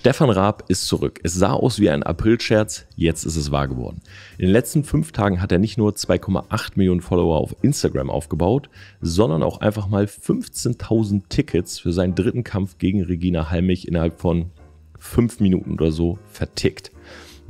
Stefan Raab ist zurück. Es sah aus wie ein Aprilscherz, jetzt ist es wahr geworden. In den letzten fünf Tagen hat er nicht nur 2,8 Millionen Follower auf Instagram aufgebaut, sondern auch einfach mal 15.000 Tickets für seinen dritten Kampf gegen Regina Halmich innerhalb von fünf Minuten oder so vertickt.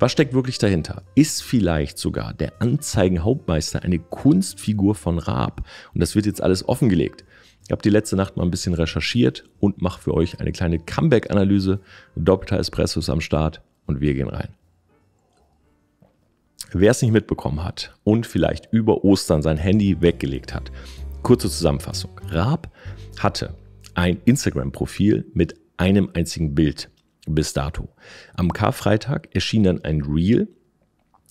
Was steckt wirklich dahinter? Ist vielleicht sogar der Anzeigenhauptmeister eine Kunstfigur von Raab? Und das wird jetzt alles offengelegt. Ich habe die letzte Nacht mal ein bisschen recherchiert und mache für euch eine kleine Comeback-Analyse. Doppelter Espresso ist am Start und wir gehen rein. Wer es nicht mitbekommen hat und vielleicht über Ostern sein Handy weggelegt hat, kurze Zusammenfassung. Raab hatte ein Instagram-Profil mit einem einzigen Bild bis dato. Am Karfreitag erschien dann ein Reel,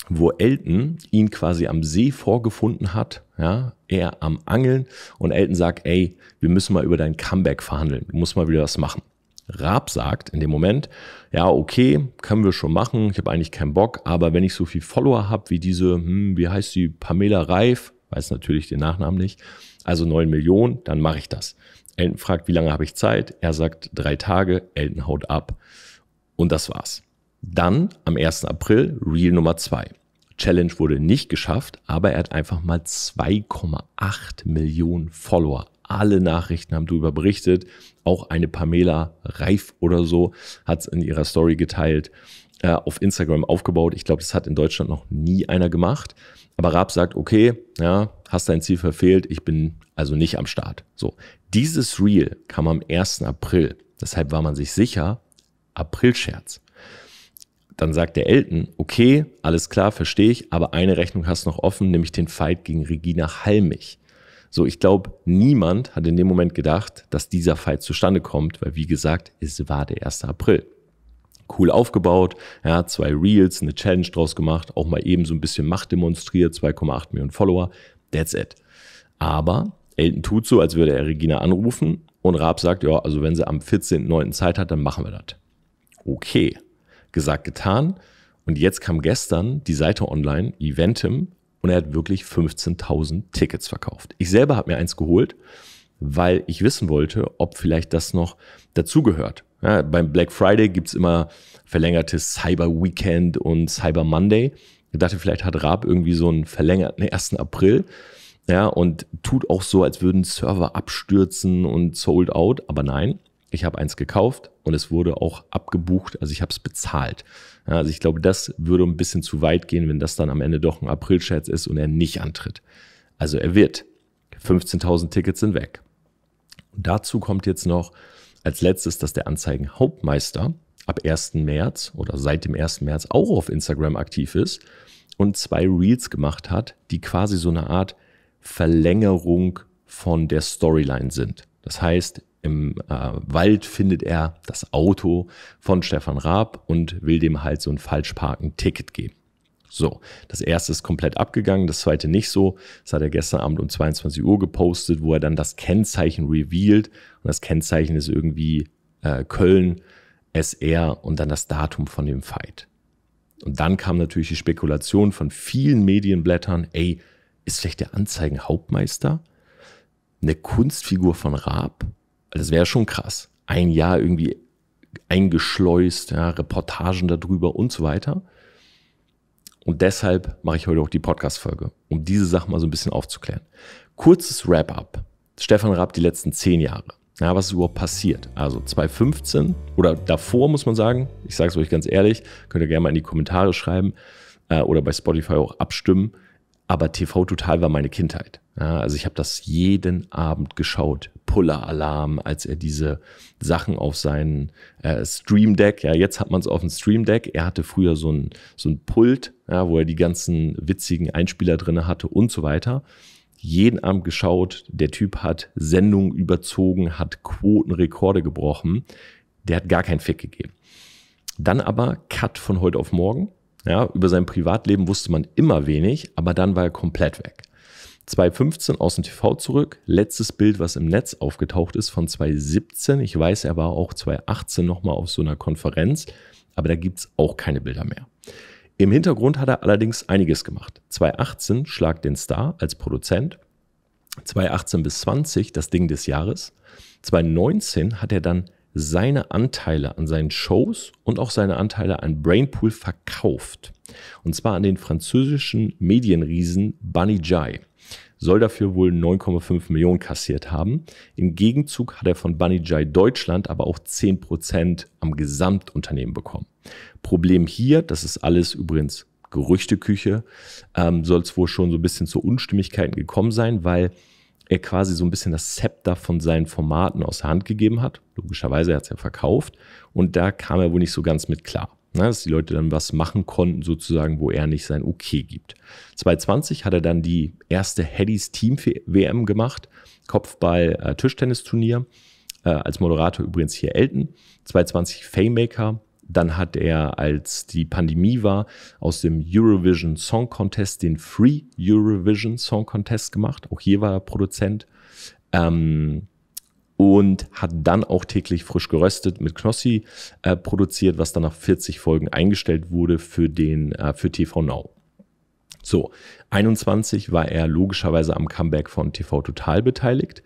wo Elton ihn quasi am See vorgefunden hat, ja, er am Angeln und Elton sagt, ey, wir müssen mal über dein Comeback verhandeln, du musst mal wieder was machen. Raab sagt in dem Moment, ja, okay, können wir schon machen, ich habe eigentlich keinen Bock, aber wenn ich so viel Follower habe wie diese, hm, wie heißt die, Pamela Reif, weiß natürlich den Nachnamen nicht, also 9 Millionen, dann mache ich das. Elton fragt, wie lange habe ich Zeit? Er sagt drei Tage, Elton haut ab. Und das war's. Dann am 1. April, Reel Nummer 2. Challenge wurde nicht geschafft, aber er hat einfach mal 2,8 Millionen Follower. Alle Nachrichten haben darüber berichtet. Auch eine Pamela Reif oder so hat es in ihrer Story geteilt, äh, auf Instagram aufgebaut. Ich glaube, das hat in Deutschland noch nie einer gemacht. Aber Raab sagt, okay, ja, hast dein Ziel verfehlt, ich bin also nicht am Start. So, dieses Reel kam am 1. April. Deshalb war man sich sicher, April-Scherz dann sagt der Elton, okay, alles klar, verstehe ich, aber eine Rechnung hast du noch offen, nämlich den Fight gegen Regina Halmich. So, ich glaube, niemand hat in dem Moment gedacht, dass dieser Fight zustande kommt, weil wie gesagt, es war der 1. April. Cool aufgebaut, ja, zwei Reels, eine Challenge draus gemacht, auch mal eben so ein bisschen Macht demonstriert, 2,8 Millionen Follower, that's it. Aber Elton tut so, als würde er Regina anrufen und Raab sagt, ja, also wenn sie am 14.09. Zeit hat, dann machen wir das. Okay, Gesagt, getan. Und jetzt kam gestern die Seite online, Eventim, und er hat wirklich 15.000 Tickets verkauft. Ich selber habe mir eins geholt, weil ich wissen wollte, ob vielleicht das noch dazugehört. Ja, beim Black Friday gibt's immer verlängertes Cyber Weekend und Cyber Monday. Ich dachte, vielleicht hat Raab irgendwie so einen verlängerten 1. April. Ja, und tut auch so, als würden Server abstürzen und sold out. Aber nein, ich habe eins gekauft und es wurde auch abgebucht, also ich habe es bezahlt. Also ich glaube, das würde ein bisschen zu weit gehen, wenn das dann am Ende doch ein April-Scherz ist und er nicht antritt. Also er wird. 15.000 Tickets sind weg. Und dazu kommt jetzt noch als letztes, dass der Anzeigenhauptmeister ab 1. März oder seit dem 1. März auch auf Instagram aktiv ist und zwei Reels gemacht hat, die quasi so eine Art Verlängerung von der Storyline sind. Das heißt, im äh, Wald findet er das Auto von Stefan Raab und will dem halt so ein Falschparken-Ticket geben. So, das erste ist komplett abgegangen, das zweite nicht so. Das hat er gestern Abend um 22 Uhr gepostet, wo er dann das Kennzeichen revealed. Und das Kennzeichen ist irgendwie äh, Köln, SR und dann das Datum von dem Fight. Und dann kam natürlich die Spekulation von vielen Medienblättern, ey, ist vielleicht der Anzeigenhauptmeister eine Kunstfigur von Raab? das also wäre schon krass. Ein Jahr irgendwie eingeschleust, ja, Reportagen darüber und so weiter. Und deshalb mache ich heute auch die Podcast-Folge, um diese Sachen mal so ein bisschen aufzuklären. Kurzes Wrap-up. Stefan Raab die letzten zehn Jahre. Ja, was ist überhaupt passiert? Also 2015 oder davor muss man sagen, ich sage es euch ganz ehrlich, könnt ihr gerne mal in die Kommentare schreiben äh, oder bei Spotify auch abstimmen. Aber TV Total war meine Kindheit. Ja, also ich habe das jeden Abend geschaut. Puller-Alarm, als er diese Sachen auf seinen äh, Stream Deck, ja, jetzt hat man es auf dem Stream Deck, er hatte früher so ein, so ein Pult, ja, wo er die ganzen witzigen Einspieler drinne hatte und so weiter jeden Abend geschaut. Der Typ hat Sendungen überzogen, hat Quotenrekorde gebrochen. Der hat gar keinen Fick gegeben. Dann aber Cut von heute auf morgen. Ja, über sein Privatleben wusste man immer wenig, aber dann war er komplett weg. 2015 aus dem TV zurück. Letztes Bild, was im Netz aufgetaucht ist von 2017. Ich weiß, er war auch 2018 nochmal auf so einer Konferenz, aber da gibt es auch keine Bilder mehr. Im Hintergrund hat er allerdings einiges gemacht. 2018 schlagt den Star als Produzent. 2018 bis 20 das Ding des Jahres. 2019 hat er dann seine Anteile an seinen Shows und auch seine Anteile an Brainpool verkauft. Und zwar an den französischen Medienriesen Bunny Jai soll dafür wohl 9,5 Millionen kassiert haben. Im Gegenzug hat er von Bunny Jai Deutschland aber auch 10% am Gesamtunternehmen bekommen. Problem hier, das ist alles übrigens Gerüchteküche, ähm, soll es wohl schon so ein bisschen zu Unstimmigkeiten gekommen sein, weil er quasi so ein bisschen das Zepter von seinen Formaten aus der Hand gegeben hat. Logischerweise hat es ja verkauft und da kam er wohl nicht so ganz mit klar. Ne, dass die Leute dann was machen konnten, sozusagen, wo er nicht sein Okay gibt. 2020 hat er dann die erste Headies Team WM gemacht, Kopfball-Tischtennisturnier. Äh, äh, als Moderator übrigens hier Elton. 2020 Faymaker. Dann hat er, als die Pandemie war, aus dem Eurovision Song Contest den Free Eurovision Song Contest gemacht. Auch hier war er Produzent. Ähm, und hat dann auch täglich frisch geröstet mit Knossi äh, produziert, was dann nach 40 Folgen eingestellt wurde für den äh, für TV Now. So, 21 war er logischerweise am Comeback von TV Total beteiligt.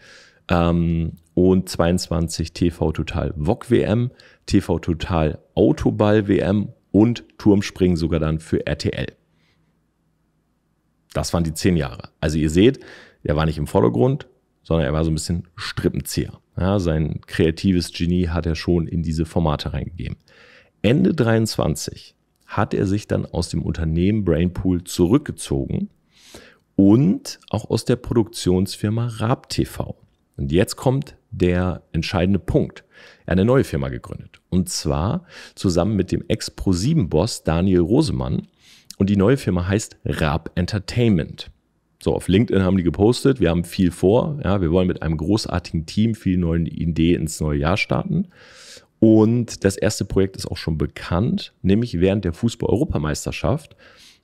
Ähm, und 22 TV Total VOG WM, TV Total Autoball WM und Turmspringen sogar dann für RTL. Das waren die zehn Jahre. Also ihr seht, er war nicht im Vordergrund, sondern er war so ein bisschen Strippenzieher. Ja, sein kreatives Genie hat er schon in diese Formate reingegeben. Ende 23 hat er sich dann aus dem Unternehmen Brainpool zurückgezogen und auch aus der Produktionsfirma Rab TV. Und jetzt kommt der entscheidende Punkt. Er hat eine neue Firma gegründet. Und zwar zusammen mit dem Ex-Pro7-Boss Daniel Rosemann. Und die neue Firma heißt Rab Entertainment. So, auf LinkedIn haben die gepostet, wir haben viel vor. Ja, wir wollen mit einem großartigen Team viel neuen Ideen ins neue Jahr starten. Und das erste Projekt ist auch schon bekannt, nämlich während der Fußball-Europameisterschaft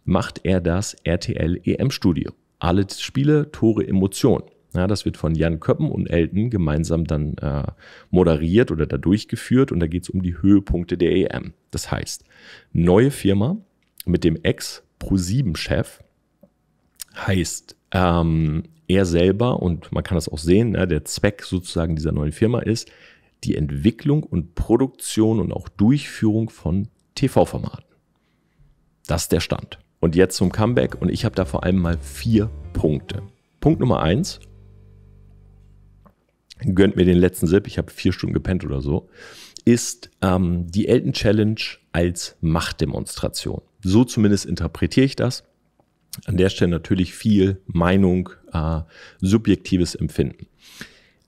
macht er das RTL EM-Studio. Alle Spiele, Tore, Emotionen. Ja, das wird von Jan Köppen und Elton gemeinsam dann äh, moderiert oder da durchgeführt und da geht es um die Höhepunkte der EM. Das heißt, neue Firma mit dem Ex-Pro7-Chef Heißt, ähm, er selber, und man kann das auch sehen, ne, der Zweck sozusagen dieser neuen Firma ist die Entwicklung und Produktion und auch Durchführung von TV-Formaten. Das ist der Stand. Und jetzt zum Comeback und ich habe da vor allem mal vier Punkte. Punkt Nummer eins, gönnt mir den letzten Sip, ich habe vier Stunden gepennt oder so, ist ähm, die Elton Challenge als Machtdemonstration. So zumindest interpretiere ich das. An der Stelle natürlich viel Meinung, äh, subjektives Empfinden.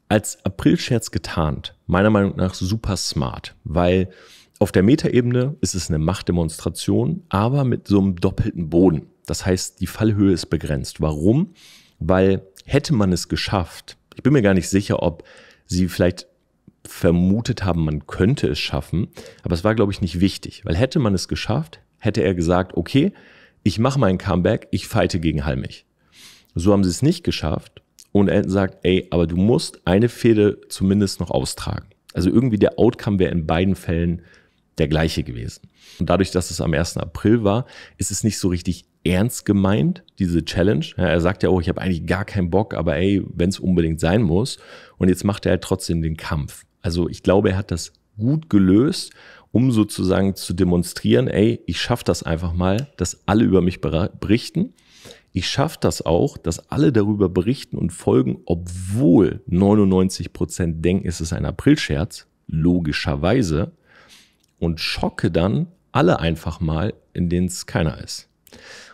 Als Aprilscherz getarnt, meiner Meinung nach super smart, weil auf der Metaebene ist es eine Machtdemonstration, aber mit so einem doppelten Boden. Das heißt, die Fallhöhe ist begrenzt. Warum? Weil hätte man es geschafft, ich bin mir gar nicht sicher, ob sie vielleicht vermutet haben, man könnte es schaffen, aber es war, glaube ich, nicht wichtig, weil hätte man es geschafft, hätte er gesagt, okay, ich mache mein Comeback, ich fighte gegen Halmich. So haben sie es nicht geschafft. Und Elton sagt, ey, aber du musst eine Fehde zumindest noch austragen. Also irgendwie der Outcome wäre in beiden Fällen der gleiche gewesen. Und dadurch, dass es am 1. April war, ist es nicht so richtig ernst gemeint, diese Challenge. Ja, er sagt ja, oh, ich habe eigentlich gar keinen Bock, aber ey, wenn es unbedingt sein muss. Und jetzt macht er halt trotzdem den Kampf. Also ich glaube, er hat das gut gelöst um sozusagen zu demonstrieren, ey, ich schaffe das einfach mal, dass alle über mich berichten. Ich schaffe das auch, dass alle darüber berichten und folgen, obwohl 99% Prozent denken, es ist ein Aprilscherz, logischerweise, und schocke dann alle einfach mal, in denen es keiner ist.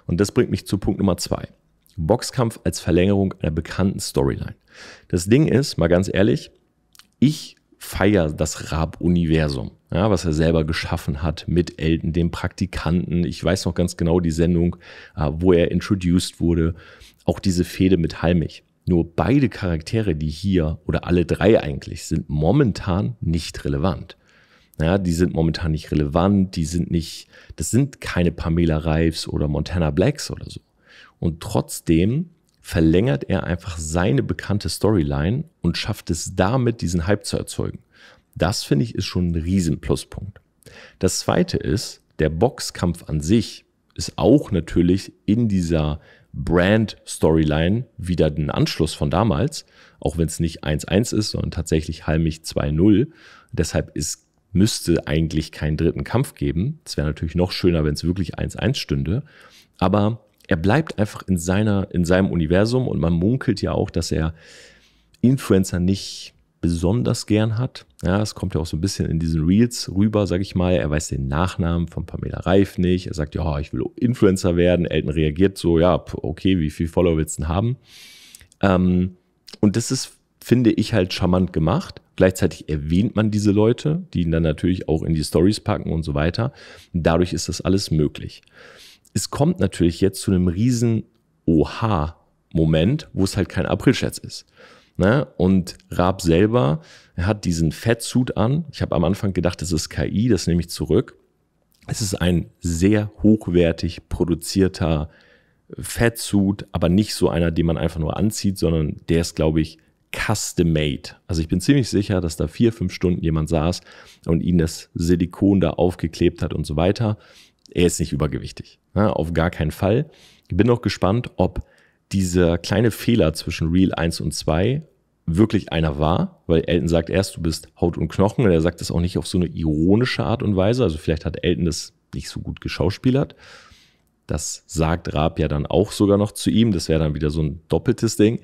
Und das bringt mich zu Punkt Nummer zwei. Boxkampf als Verlängerung einer bekannten Storyline. Das Ding ist, mal ganz ehrlich, ich feiere das Raab-Universum ja, was er selber geschaffen hat mit Elton, dem Praktikanten. Ich weiß noch ganz genau die Sendung, äh, wo er introduced wurde. Auch diese Fehde mit Halmich. Nur beide Charaktere, die hier, oder alle drei eigentlich, sind momentan nicht relevant. Ja, die sind momentan nicht relevant, die sind nicht, das sind keine Pamela Reifs oder Montana Blacks oder so. Und trotzdem verlängert er einfach seine bekannte Storyline und schafft es damit, diesen Hype zu erzeugen. Das finde ich ist schon ein Riesenpluspunkt. Das zweite ist, der Boxkampf an sich ist auch natürlich in dieser Brand-Storyline wieder ein Anschluss von damals, auch wenn es nicht 1-1 ist, sondern tatsächlich halmig 2-0. Deshalb ist, müsste eigentlich keinen dritten Kampf geben. Es wäre natürlich noch schöner, wenn es wirklich 1-1 stünde. Aber er bleibt einfach in, seiner, in seinem Universum und man munkelt ja auch, dass er Influencer nicht besonders gern hat. Ja, es kommt ja auch so ein bisschen in diesen Reels rüber, sag ich mal. Er weiß den Nachnamen von Pamela Reif nicht. Er sagt, ja, ich will Influencer werden. Elton reagiert so, ja, okay, wie viel Follower willst du denn haben? Ähm, und das ist, finde ich, halt charmant gemacht. Gleichzeitig erwähnt man diese Leute, die ihn dann natürlich auch in die Stories packen und so weiter. Dadurch ist das alles möglich. Es kommt natürlich jetzt zu einem riesen Oha-Moment, wo es halt kein april Aprilscherz ist. Ne? Und Raab selber hat diesen Fettsuit an. Ich habe am Anfang gedacht, das ist KI, das nehme ich zurück. Es ist ein sehr hochwertig produzierter Fettsuit, aber nicht so einer, den man einfach nur anzieht, sondern der ist, glaube ich, custom made. Also ich bin ziemlich sicher, dass da vier, fünf Stunden jemand saß und ihn das Silikon da aufgeklebt hat und so weiter. Er ist nicht übergewichtig. Ne? Auf gar keinen Fall. Ich bin auch gespannt, ob dieser kleine Fehler zwischen Real 1 und 2 wirklich einer war, weil Elton sagt erst, du bist Haut und Knochen und er sagt das auch nicht auf so eine ironische Art und Weise. Also vielleicht hat Elton das nicht so gut geschauspielert. Das sagt Raab ja dann auch sogar noch zu ihm. Das wäre dann wieder so ein doppeltes Ding.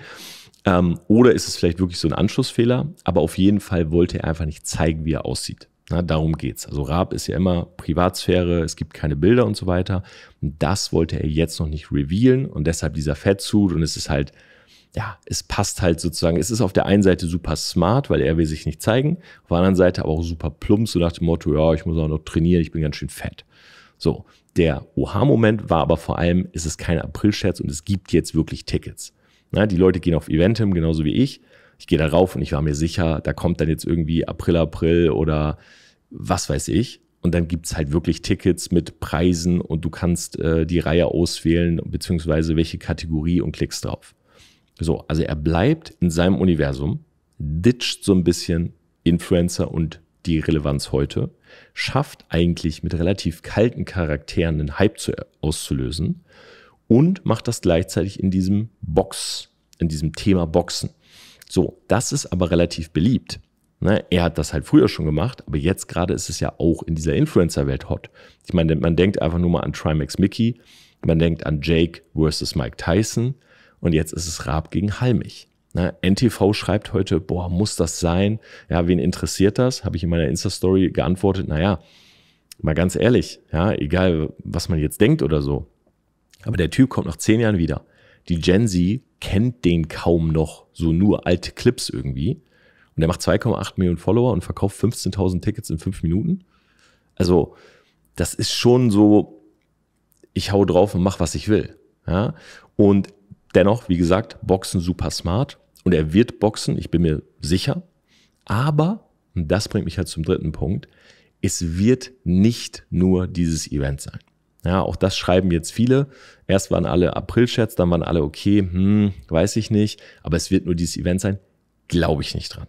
Ähm, oder ist es vielleicht wirklich so ein Anschlussfehler? Aber auf jeden Fall wollte er einfach nicht zeigen, wie er aussieht. Na, darum geht's. Also Raab ist ja immer Privatsphäre, es gibt keine Bilder und so weiter. Und das wollte er jetzt noch nicht revealen und deshalb dieser Fettsuit und es ist halt, ja, es passt halt sozusagen. Es ist auf der einen Seite super smart, weil er will sich nicht zeigen, auf der anderen Seite aber auch super plump, so nach dem Motto, ja, ich muss auch noch trainieren, ich bin ganz schön fett. So, der OH-Moment war aber vor allem, es ist kein April-Scherz und es gibt jetzt wirklich Tickets. Na, die Leute gehen auf Eventim, genauso wie ich ich gehe da rauf und ich war mir sicher, da kommt dann jetzt irgendwie April, April oder was weiß ich. Und dann gibt es halt wirklich Tickets mit Preisen und du kannst äh, die Reihe auswählen, beziehungsweise welche Kategorie und klickst drauf. So, also er bleibt in seinem Universum, ditcht so ein bisschen Influencer und die Relevanz heute, schafft eigentlich mit relativ kalten Charakteren einen Hype zu, auszulösen und macht das gleichzeitig in diesem Box, in diesem Thema Boxen. So, das ist aber relativ beliebt. Ne? Er hat das halt früher schon gemacht, aber jetzt gerade ist es ja auch in dieser Influencer-Welt hot. Ich meine, man denkt einfach nur mal an Trimax Mickey, man denkt an Jake versus Mike Tyson und jetzt ist es Raab gegen Halmich. NTV ne? schreibt heute, boah, muss das sein? Ja, wen interessiert das? Habe ich in meiner Insta-Story geantwortet, naja, mal ganz ehrlich, ja, egal was man jetzt denkt oder so. Aber der Typ kommt nach zehn Jahren wieder. Die Gen Z kennt den kaum noch, so nur alte Clips irgendwie. Und der macht 2,8 Millionen Follower und verkauft 15.000 Tickets in fünf Minuten. Also, das ist schon so, ich hau drauf und mach, was ich will. Ja? Und dennoch, wie gesagt, Boxen super smart. Und er wird boxen, ich bin mir sicher. Aber, und das bringt mich halt zum dritten Punkt, es wird nicht nur dieses Event sein. Ja, auch das schreiben jetzt viele. Erst waren alle April-Scherz, dann waren alle okay, hm, weiß ich nicht, aber es wird nur dieses Event sein. Glaube ich nicht dran.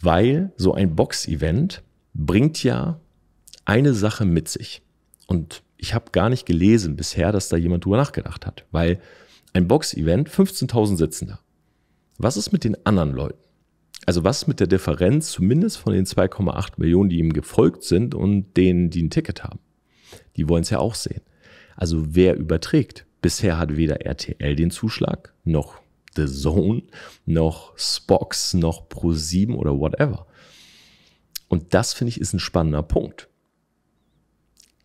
Weil so ein Box-Event bringt ja eine Sache mit sich. Und ich habe gar nicht gelesen bisher, dass da jemand drüber nachgedacht hat, weil ein Box-Event, 15.000 sitzen da. Was ist mit den anderen Leuten? Also was ist mit der Differenz zumindest von den 2,8 Millionen, die ihm gefolgt sind und denen, die ein Ticket haben? Die wollen es ja auch sehen. Also wer überträgt? Bisher hat weder RTL den Zuschlag, noch The Zone, noch Spox, noch Pro7 oder whatever. Und das finde ich ist ein spannender Punkt.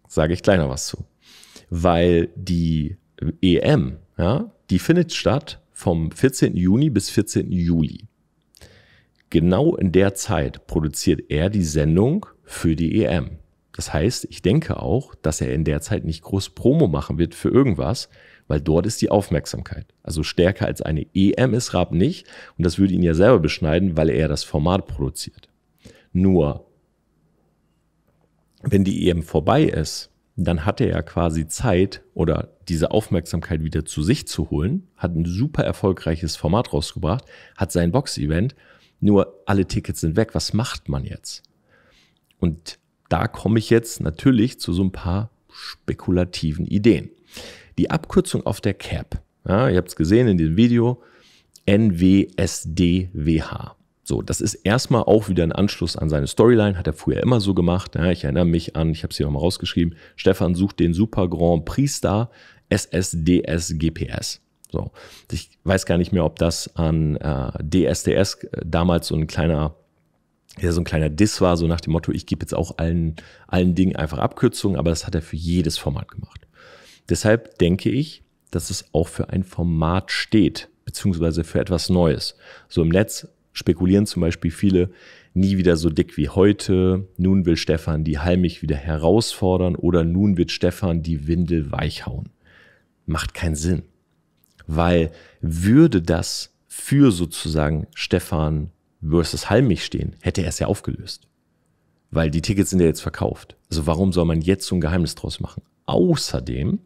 Sage ich kleiner was zu. Weil die EM, ja, die findet statt vom 14. Juni bis 14. Juli. Genau in der Zeit produziert er die Sendung für die EM. Das heißt, ich denke auch, dass er in der Zeit nicht groß Promo machen wird für irgendwas, weil dort ist die Aufmerksamkeit. Also stärker als eine EM ist Raab nicht und das würde ihn ja selber beschneiden, weil er das Format produziert. Nur, wenn die EM vorbei ist, dann hat er ja quasi Zeit oder diese Aufmerksamkeit wieder zu sich zu holen, hat ein super erfolgreiches Format rausgebracht, hat sein Box-Event, nur alle Tickets sind weg, was macht man jetzt? Und da komme ich jetzt natürlich zu so ein paar spekulativen Ideen. Die Abkürzung auf der CAP, ja, ihr habt es gesehen in diesem Video, NWSDWH. So, das ist erstmal auch wieder ein Anschluss an seine Storyline, hat er früher immer so gemacht. Ja, ich erinnere mich an, ich habe es hier nochmal rausgeschrieben, Stefan sucht den Super Grand Prix Star SSDS GPS. So, ich weiß gar nicht mehr, ob das an äh, DSDS äh, damals so ein kleiner ja so ein kleiner Diss war, so nach dem Motto, ich gebe jetzt auch allen, allen Dingen einfach Abkürzungen, aber das hat er für jedes Format gemacht. Deshalb denke ich, dass es auch für ein Format steht, beziehungsweise für etwas Neues. So im Netz spekulieren zum Beispiel viele, nie wieder so dick wie heute, nun will Stefan die heimlich wieder herausfordern oder nun wird Stefan die Windel weichhauen. Macht keinen Sinn. Weil würde das für sozusagen Stefan versus Halmich stehen, hätte er es ja aufgelöst. Weil die Tickets sind ja jetzt verkauft. Also warum soll man jetzt so ein Geheimnis draus machen? Außerdem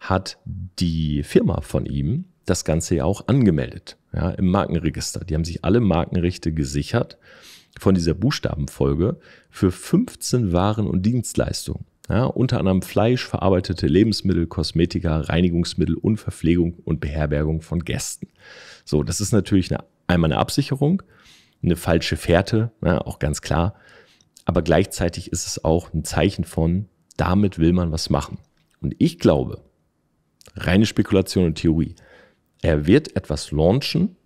hat die Firma von ihm das Ganze ja auch angemeldet, ja, im Markenregister. Die haben sich alle Markenrechte gesichert von dieser Buchstabenfolge für 15 Waren und Dienstleistungen. Ja, unter anderem Fleisch, verarbeitete Lebensmittel, Kosmetika, Reinigungsmittel und Verpflegung und Beherbergung von Gästen. So, das ist natürlich eine, einmal eine Absicherung eine falsche Fährte, ja, auch ganz klar. Aber gleichzeitig ist es auch ein Zeichen von, damit will man was machen. Und ich glaube, reine Spekulation und Theorie, er wird etwas launchen,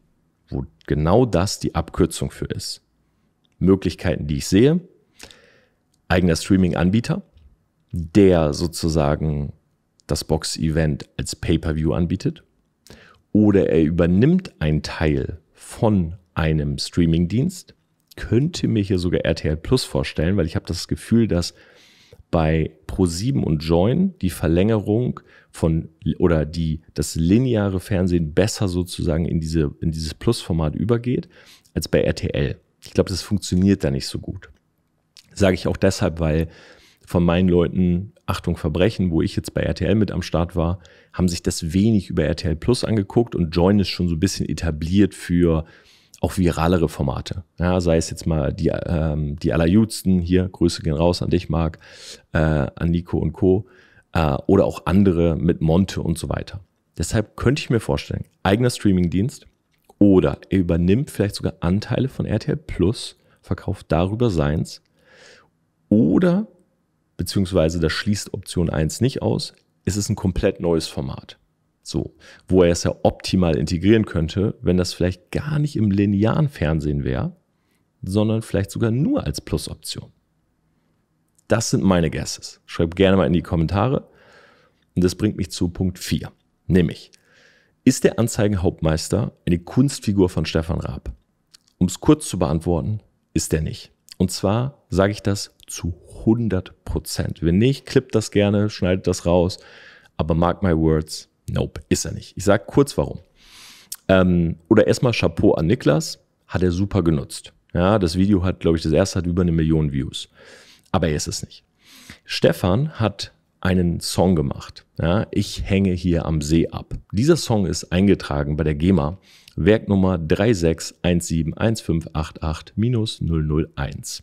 wo genau das die Abkürzung für ist. Möglichkeiten, die ich sehe, eigener Streaming-Anbieter, der sozusagen das Box-Event als Pay-per-View anbietet, oder er übernimmt einen Teil von einem Streamingdienst. Könnte mir hier sogar RTL Plus vorstellen, weil ich habe das Gefühl, dass bei Pro7 und Join die Verlängerung von oder die das lineare Fernsehen besser sozusagen in diese in dieses Plus-Format übergeht als bei RTL. Ich glaube, das funktioniert da nicht so gut. Sage ich auch deshalb, weil von meinen Leuten Achtung Verbrechen, wo ich jetzt bei RTL mit am Start war, haben sich das wenig über RTL Plus angeguckt und Join ist schon so ein bisschen etabliert für auch viralere Formate. Ja, sei es jetzt mal die, ähm, die allerjudsten hier, Grüße gehen raus an dich, Marc, äh, an Nico und Co. Äh, oder auch andere mit Monte und so weiter. Deshalb könnte ich mir vorstellen, eigener Streamingdienst oder er übernimmt vielleicht sogar Anteile von RTL Plus, verkauft darüber seins oder beziehungsweise das schließt Option 1 nicht aus, ist es ein komplett neues Format. So, wo er es ja optimal integrieren könnte, wenn das vielleicht gar nicht im linearen Fernsehen wäre, sondern vielleicht sogar nur als Plusoption. Das sind meine Guesses. Schreibt gerne mal in die Kommentare. Und das bringt mich zu Punkt 4. Nämlich, ist der Anzeigenhauptmeister eine Kunstfigur von Stefan Raab? Um es kurz zu beantworten, ist er nicht. Und zwar sage ich das zu 100 Prozent. Wenn nicht, klippt das gerne, schneidet das raus. Aber mark my words, Nope, ist er nicht. Ich sage kurz warum. Ähm, oder erstmal Chapeau an Niklas, hat er super genutzt. Ja, das Video hat, glaube ich, das erste hat über eine Million Views. Aber er ist es nicht. Stefan hat einen Song gemacht. Ja, ich hänge hier am See ab. Dieser Song ist eingetragen bei der GEMA, Werknummer 36171588-001.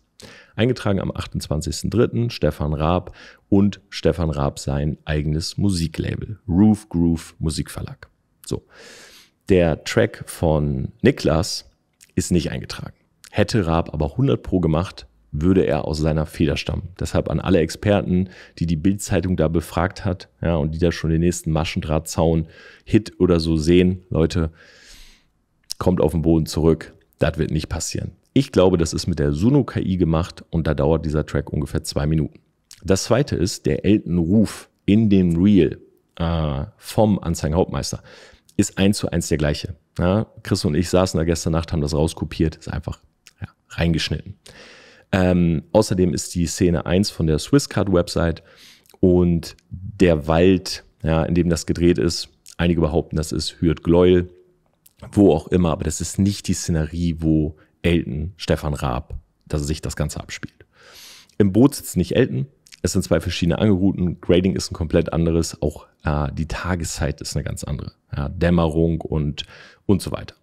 Eingetragen am 28.03. Stefan Raab und Stefan Raab sein eigenes Musiklabel, Roof Groove Musikverlag. So. Der Track von Niklas ist nicht eingetragen. Hätte Raab aber 100 Pro gemacht, würde er aus seiner Feder stammen. Deshalb an alle Experten, die die Bildzeitung da befragt hat ja, und die da schon den nächsten Maschendrahtzaun, Hit oder so sehen, Leute, kommt auf den Boden zurück. Das wird nicht passieren. Ich glaube, das ist mit der Suno KI gemacht und da dauert dieser Track ungefähr zwei Minuten. Das zweite ist der Elton-Ruf in dem Reel äh, vom Anzeigenhauptmeister. Ist eins zu eins der gleiche. Ja, Chris und ich saßen da gestern Nacht, haben das rauskopiert, ist einfach ja, reingeschnitten. Ähm, außerdem ist die Szene 1 von der Swisscard-Website und der Wald, ja, in dem das gedreht ist. Einige behaupten, das ist Hürt Gleuel, wo auch immer, aber das ist nicht die Szenerie, wo Elton, Stefan Raab, dass sich das Ganze abspielt. Im Boot sitzt nicht Elton, es sind zwei verschiedene Angerouten. Grading ist ein komplett anderes. Auch äh, die Tageszeit ist eine ganz andere. Ja, Dämmerung und, und so weiter.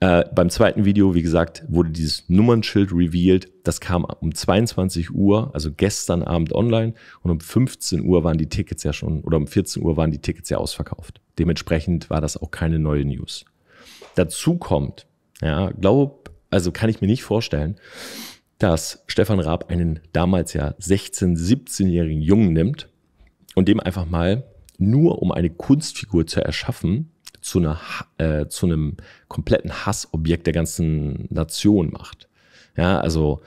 Äh, beim zweiten Video, wie gesagt, wurde dieses Nummernschild revealed. Das kam um 22 Uhr, also gestern Abend online. Und um 15 Uhr waren die Tickets ja schon, oder um 14 Uhr waren die Tickets ja ausverkauft. Dementsprechend war das auch keine neue News. Dazu kommt, ja, glaube also kann ich mir nicht vorstellen, dass Stefan Raab einen damals ja 16-, 17-jährigen Jungen nimmt und dem einfach mal nur um eine Kunstfigur zu erschaffen, zu, einer, äh, zu einem kompletten Hassobjekt der ganzen Nation macht. Ja, also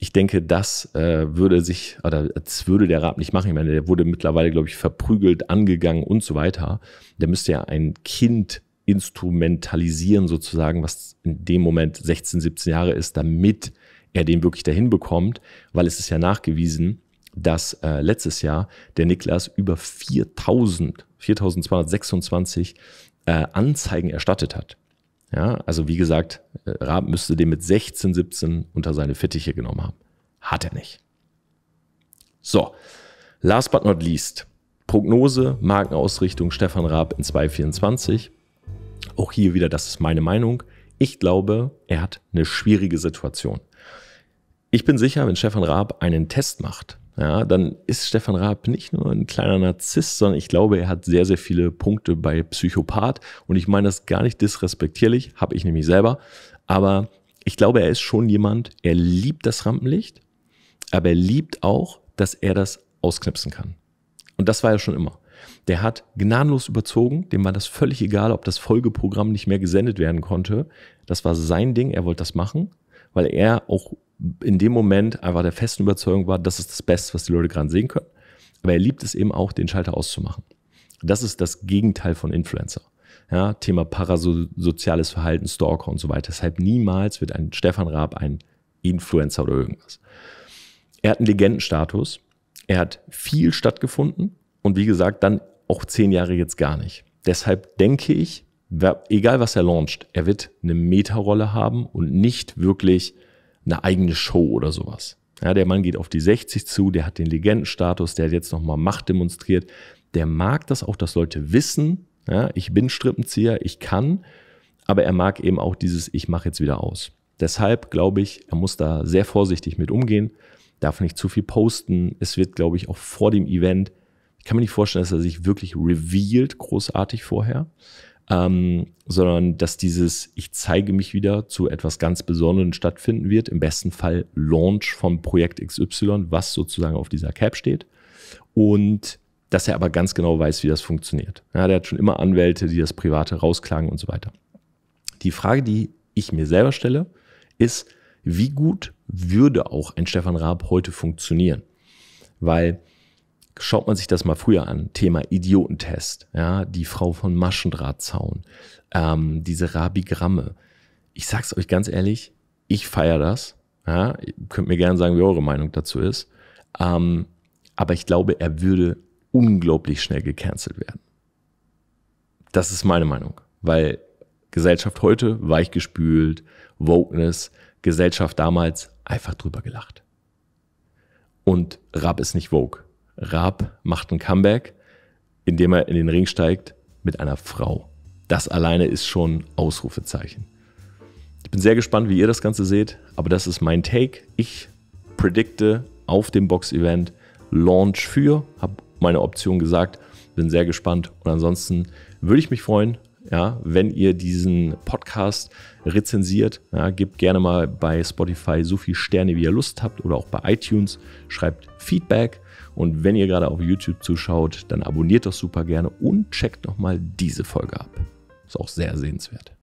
ich denke, das äh, würde sich, oder das würde der Raab nicht machen. Ich meine, der wurde mittlerweile, glaube ich, verprügelt, angegangen und so weiter. Der müsste ja ein Kind instrumentalisieren sozusagen, was in dem Moment 16, 17 Jahre ist, damit er den wirklich dahin bekommt, weil es ist ja nachgewiesen, dass äh, letztes Jahr der Niklas über 4000, 4226 äh, Anzeigen erstattet hat. Ja, also wie gesagt, äh, Raab müsste den mit 16, 17 unter seine Fittiche genommen haben. Hat er nicht. So, last but not least, Prognose, Markenausrichtung Stefan Raab in 2024. Auch hier wieder, das ist meine Meinung. Ich glaube, er hat eine schwierige Situation. Ich bin sicher, wenn Stefan Raab einen Test macht, ja, dann ist Stefan Raab nicht nur ein kleiner Narzisst, sondern ich glaube, er hat sehr, sehr viele Punkte bei Psychopath. Und ich meine das gar nicht disrespektierlich, habe ich nämlich selber. Aber ich glaube, er ist schon jemand, er liebt das Rampenlicht, aber er liebt auch, dass er das ausknipsen kann. Und das war er schon immer. Der hat gnadenlos überzogen, dem war das völlig egal, ob das Folgeprogramm nicht mehr gesendet werden konnte. Das war sein Ding, er wollte das machen, weil er auch in dem Moment einfach der festen Überzeugung war, das ist das Beste, was die Leute gerade sehen können. Aber er liebt es eben auch, den Schalter auszumachen. Das ist das Gegenteil von Influencer. Ja, Thema parasoziales Verhalten, Stalker und so weiter. Deshalb niemals wird ein Stefan Raab ein Influencer oder irgendwas. Er hat einen Legendenstatus. Er hat viel stattgefunden. Und wie gesagt, dann auch zehn Jahre jetzt gar nicht. Deshalb denke ich, egal was er launcht, er wird eine Meta-Rolle haben und nicht wirklich eine eigene Show oder sowas. Ja, der Mann geht auf die 60 zu, der hat den Legendenstatus, der hat jetzt nochmal Macht demonstriert. Der mag das auch, dass Leute wissen, ja, ich bin Strippenzieher, ich kann, aber er mag eben auch dieses, ich mache jetzt wieder aus. Deshalb glaube ich, er muss da sehr vorsichtig mit umgehen, darf nicht zu viel posten. Es wird, glaube ich, auch vor dem Event ich kann mir nicht vorstellen, dass er sich wirklich revealed großartig vorher, ähm, sondern dass dieses Ich zeige mich wieder zu etwas ganz Besonderem stattfinden wird. Im besten Fall Launch vom Projekt XY, was sozusagen auf dieser Cap steht. Und dass er aber ganz genau weiß, wie das funktioniert. Ja, der hat schon immer Anwälte, die das Private rausklagen und so weiter. Die Frage, die ich mir selber stelle, ist, wie gut würde auch ein Stefan Raab heute funktionieren? Weil schaut man sich das mal früher an. Thema Idiotentest, ja, die Frau von Maschendrahtzaun, ähm, diese Rabigramme. Ich sag's euch ganz ehrlich, ich feiere das. Ja, ihr könnt mir gerne sagen, wie eure Meinung dazu ist. Ähm, aber ich glaube, er würde unglaublich schnell gecancelt werden. Das ist meine Meinung, weil Gesellschaft heute weichgespült, Wokeness, Gesellschaft damals einfach drüber gelacht. Und Rab ist nicht Vogue. Raab macht ein Comeback, indem er in den Ring steigt mit einer Frau. Das alleine ist schon Ausrufezeichen. Ich bin sehr gespannt, wie ihr das Ganze seht, aber das ist mein Take. Ich predikte auf dem Box-Event Launch für, habe meine Option gesagt, bin sehr gespannt und ansonsten würde ich mich freuen, ja, wenn ihr diesen Podcast rezensiert, ja, gebt gerne mal bei Spotify so viele Sterne, wie ihr Lust habt oder auch bei iTunes, schreibt Feedback und wenn ihr gerade auf YouTube zuschaut, dann abonniert doch super gerne und checkt nochmal diese Folge ab. Ist auch sehr sehenswert.